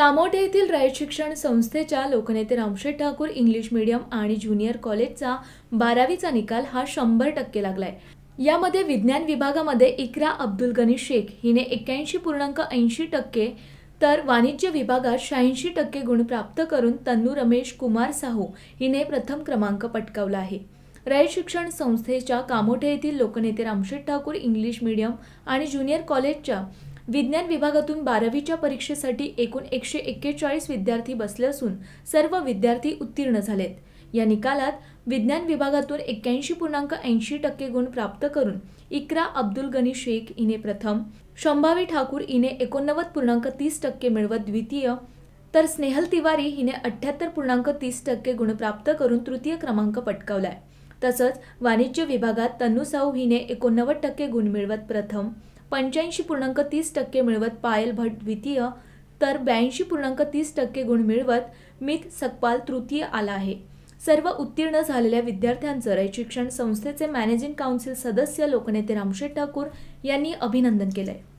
कामोठे येथील राईट शिक्षण संस्थेच्या लोकनेते रामशेठ ठाकूर इंग्लिश मीडियम आणि ज्युनियर कॉलेजचा बारावीचा निकाल हा शंभर टक्के लागलाय यामध्ये विज्ञान विभागामध्ये इकरा अब्दुल गनी शेख हिने एक्क्याऐंशी पूर्णांक ऐंशी टक्के तर वाणिज्य विभागात शहाऐंशी टक्के गुण प्राप्त करून तन्नू रमेश कुमार साहू हिने प्रथम क्रमांक पटकावला आहे रयत शिक्षण संस्थेच्या कामोठे येथील लोकनेते रामशेठ ठाकूर इंग्लिश मीडियम आणि ज्युनियर कॉलेजच्या विज्ञान विभागातून बारावीच्या परीक्षेसाठी एकूण एकशे एक्केचाळीस विद्यार्थी बसले असून सर्व विद्यार्थी उत्तीर्ण झालेत या निकालात विज्ञान विभागातून एक्क्याऐंशी पूर्णांक ऐंशी टक्के गुण प्राप्त करून इकरा अब्दुल गनी शेख हिने प्रथम शंभावी ठाकूर हिने एकोणनव्वद पूर्णांक तीस टक्के मिळवत द्वितीय तर स्नेहल तिवारी हिने अठ्ठ्याहत्तर पूर्णांक तीस टक्के गुण प्राप्त करून तृतीय क्रमांक पटकावलाय तसंच वाणिज्य विभागात तन्नू साहू हिने एकोणनव्वद टक्के गुण मिळवत प्रथम पंच्याऐंशी पूर्णांक तीस टक्के मिळवत पायल भट द्वितीय तर ब्याऐंशी पूर्णांक तीस टक्के गुण मिळवत मित सकपाल तृतीय आला आहे सर्व उत्तीर्ण झालेल्या विद्यार्थ्यांचं रयत शिक्षण संस्थेचे मॅनेजिंग काउन्सिल सदस्य लोकनेते रामशेठ ठाकूर यांनी अभिनंदन केलं आहे